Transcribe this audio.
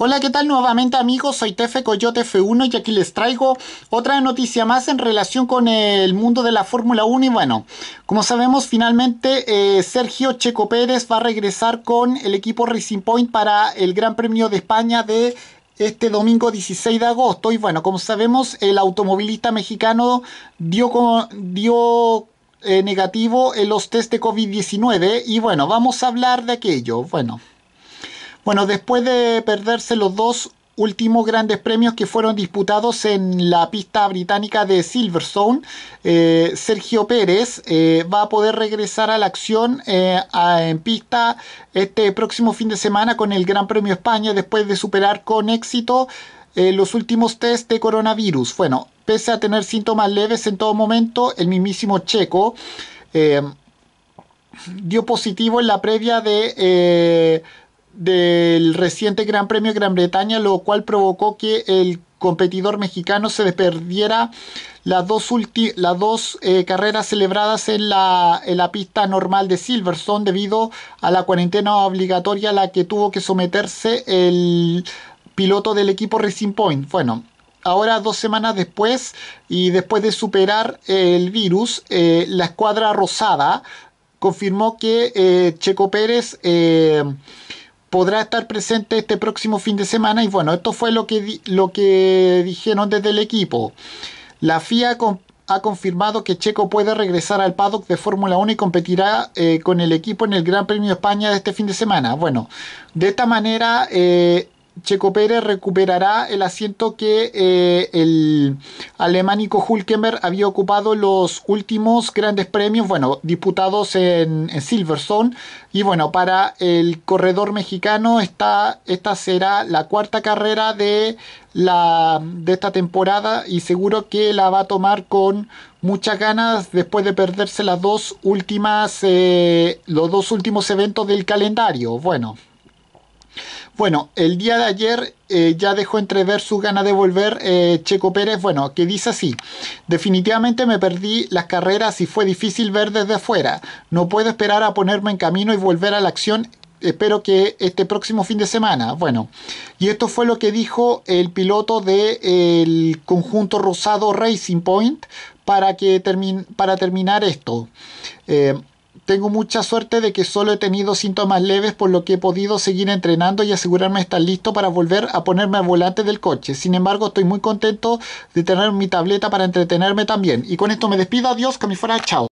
Hola, ¿qué tal nuevamente amigos? Soy Tefe Coyote F1 y aquí les traigo otra noticia más en relación con el mundo de la Fórmula 1 y bueno, como sabemos finalmente eh, Sergio Checo Pérez va a regresar con el equipo Racing Point para el Gran Premio de España de este domingo 16 de agosto y bueno, como sabemos el automovilista mexicano dio dio eh, negativo en los test de COVID-19 y bueno, vamos a hablar de aquello, bueno. Bueno, después de perderse los dos últimos grandes premios que fueron disputados en la pista británica de Silverstone, eh, Sergio Pérez eh, va a poder regresar a la acción eh, en pista este próximo fin de semana con el Gran Premio España después de superar con éxito los últimos test de coronavirus. Bueno, pese a tener síntomas leves en todo momento, el mismísimo Checo dio positivo en la previa de del reciente Gran Premio de Gran Bretaña, lo cual provocó que el competidor mexicano se perdiera las dos, las dos eh, carreras celebradas en la, pista normal de Silverstone debido a la cuarentena obligatoria a la que tuvo que someterse el piloto del equipo Racing Point. Bueno, ahora dos semanas después y después de superar el virus, eh, la escuadra rosada confirmó que eh, Checo Pérez podrá estar presente este próximo fin de semana. Y bueno, esto fue lo que, lo que dijeron desde el equipo. La FIA ha confirmado que Checo puede regresar al paddock de Fórmula 1 y competirá eh, con el equipo en el Gran Premio de España de este fin de semana. Bueno, de esta manera eh, Checo Pérez recuperará el asiento que eh, el alemánico Hulkemer había ocupado los últimos grandes premios, bueno, disputados en, Silverstone. Y bueno, para el corredor mexicano esta, esta será la cuarta carrera de, la, de esta temporada y seguro que la va a tomar con muchas ganas después de perderse las dos últimas, eh, los dos últimos eventos del calendario. Bueno. Bueno, el día de ayer eh, ya dejó entrever su gana de volver eh, Checo Pérez, bueno, que dice así, definitivamente me perdí las carreras y fue difícil ver desde afuera, no puedo esperar a ponerme en camino y volver a la acción espero que este próximo fin de semana. Bueno, y esto fue lo que dijo el piloto del el conjunto rosado Racing Point para, que para terminar esto. Eh, tengo mucha suerte de que solo he tenido síntomas leves por lo que he podido seguir entrenando y asegurarme estar listo para volver a ponerme al volante del coche. Sin embargo, estoy muy contento de tener mi tableta para entretenerme también. Y con esto me despido, adiós, que me fuera, chao.